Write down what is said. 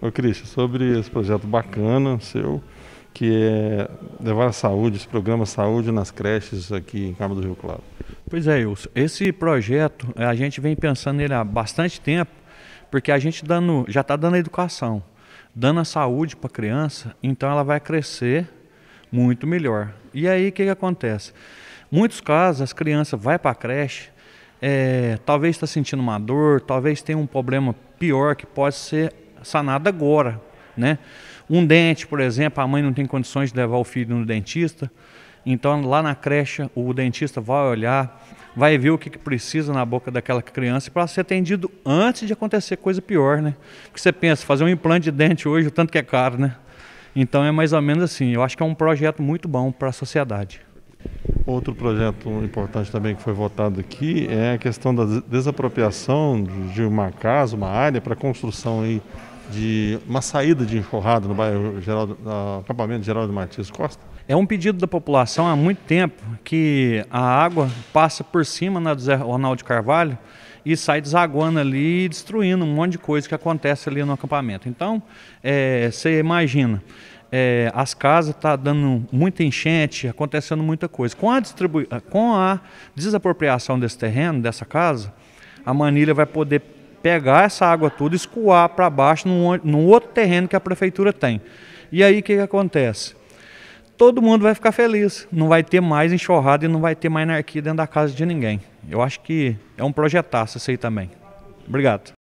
Ô Cris. sobre esse projeto bacana seu, que é levar a saúde, esse programa Saúde nas creches aqui em Cabo do Rio Claro. Pois é, Wilson. Esse projeto, a gente vem pensando nele há bastante tempo, porque a gente dando, já está dando a educação, dando a saúde para a criança, então ela vai crescer muito melhor. E aí o que, que acontece? Muitos casos, as crianças vão para a creche, é, talvez está sentindo uma dor, talvez tenha um problema pior que pode ser sanada agora, né? Um dente, por exemplo, a mãe não tem condições de levar o filho no dentista, então lá na creche o dentista vai olhar, vai ver o que precisa na boca daquela criança para ser atendido antes de acontecer coisa pior, né? Porque você pensa, fazer um implante de dente hoje, o tanto que é caro, né? Então é mais ou menos assim. Eu acho que é um projeto muito bom para a sociedade. Outro projeto importante também que foi votado aqui é a questão da desapropriação de uma casa, uma área para construção aí de uma saída de enxurrada no bairro do no acampamento Geraldo Martins Costa? É um pedido da população há muito tempo que a água passa por cima na né, do Zé Ronaldo de Carvalho e sai desaguando ali e destruindo um monte de coisa que acontece ali no acampamento. Então, é, você imagina, é, as casas estão tá dando muita enchente, acontecendo muita coisa. Com a, com a desapropriação desse terreno, dessa casa, a Manilha vai poder pegar essa água toda, escoar para baixo num, num, outro terreno que a prefeitura tem. E aí o que, que acontece? Todo mundo vai ficar feliz, não vai ter mais enxurrada e não vai ter mais anarquia dentro da casa de ninguém. Eu acho que é um projetaço isso aí também. Obrigado.